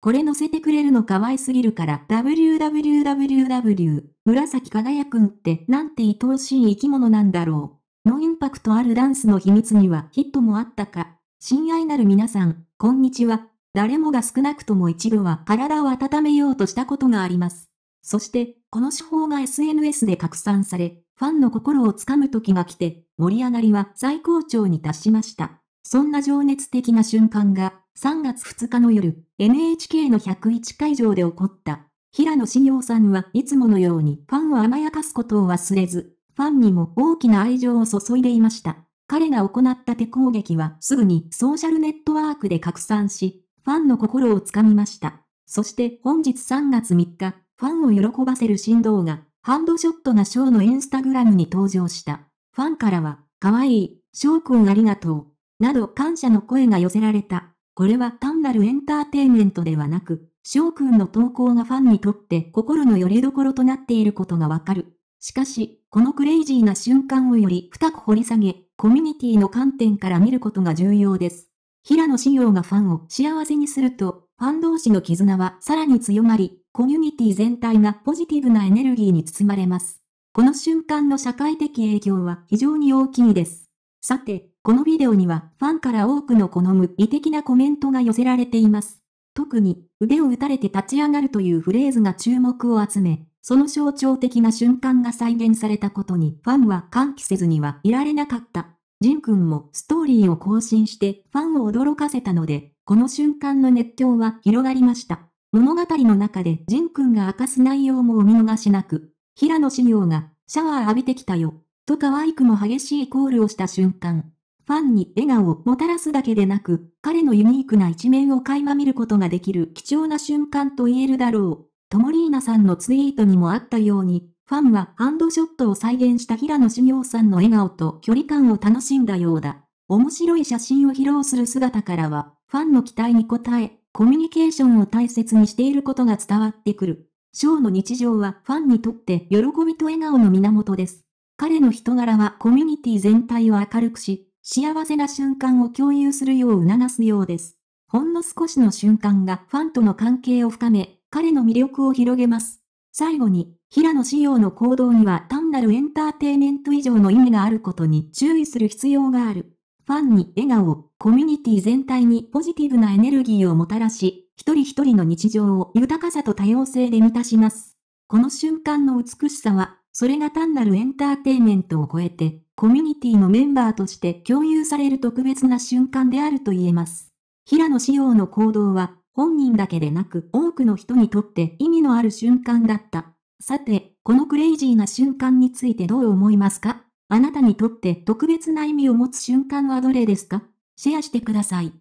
これ載せてくれるの可愛すぎるから www 紫輝くんってなんて愛おしい生き物なんだろう。のインパクトあるダンスの秘密にはヒットもあったか。親愛なる皆さん、こんにちは。誰もが少なくとも一部は体を温めようとしたことがあります。そして、この手法が SNS で拡散され、ファンの心をつかむ時が来て、盛り上がりは最高潮に達しました。そんな情熱的な瞬間が3月2日の夜、NHK の101会場で起こった。平野紫耀さんはいつものようにファンを甘やかすことを忘れず、ファンにも大きな愛情を注いでいました。彼が行った手攻撃はすぐにソーシャルネットワークで拡散し、ファンの心をつかみました。そして本日3月3日、ファンを喜ばせる振動が、ハンドショットなショーのインスタグラムに登場した。ファンからは、かわいい、翔くんありがとう、など感謝の声が寄せられた。これは単なるエンターテイメントではなく、翔くんの投稿がファンにとって心の拠り所となっていることがわかる。しかし、このクレイジーな瞬間をより深く掘り下げ、コミュニティの観点から見ることが重要です。平野紫耀がファンを幸せにすると、ファン同士の絆はさらに強まり、コミュニティ全体がポジティブなエネルギーに包まれます。この瞬間の社会的影響は非常に大きいです。さて、このビデオにはファンから多くの好む意的なコメントが寄せられています。特に、腕を打たれて立ち上がるというフレーズが注目を集め、その象徴的な瞬間が再現されたことにファンは歓喜せずにはいられなかった。ジン君もストーリーを更新してファンを驚かせたので、この瞬間の熱狂は広がりました。物語の中でジン君が明かす内容もお見逃しなく、平野紫耀がシャワー浴びてきたよと可愛くも激しいコールをした瞬間、ファンに笑顔をもたらすだけでなく、彼のユニークな一面を垣間見ることができる貴重な瞬間と言えるだろう。トモリーナさんのツイートにもあったように、ファンはハンドショットを再現した平野修行さんの笑顔と距離感を楽しんだようだ。面白い写真を披露する姿からは、ファンの期待に応え、コミュニケーションを大切にしていることが伝わってくる。ショーの日常はファンにとって喜びと笑顔の源です。彼の人柄はコミュニティ全体を明るくし、幸せな瞬間を共有するよう促すようです。ほんの少しの瞬間がファンとの関係を深め、彼の魅力を広げます。最後に、平野仕様の行動には単なるエンターテイメント以上の意味があることに注意する必要がある。ファンに笑顔、コミュニティ全体にポジティブなエネルギーをもたらし、一人一人の日常を豊かさと多様性で満たします。この瞬間の美しさはそれが単なるエンターテイメントを超えて、コミュニティのメンバーとして共有される特別な瞬間であると言えます。平野紫耀の行動は、本人だけでなく多くの人にとって意味のある瞬間だった。さて、このクレイジーな瞬間についてどう思いますかあなたにとって特別な意味を持つ瞬間はどれですかシェアしてください。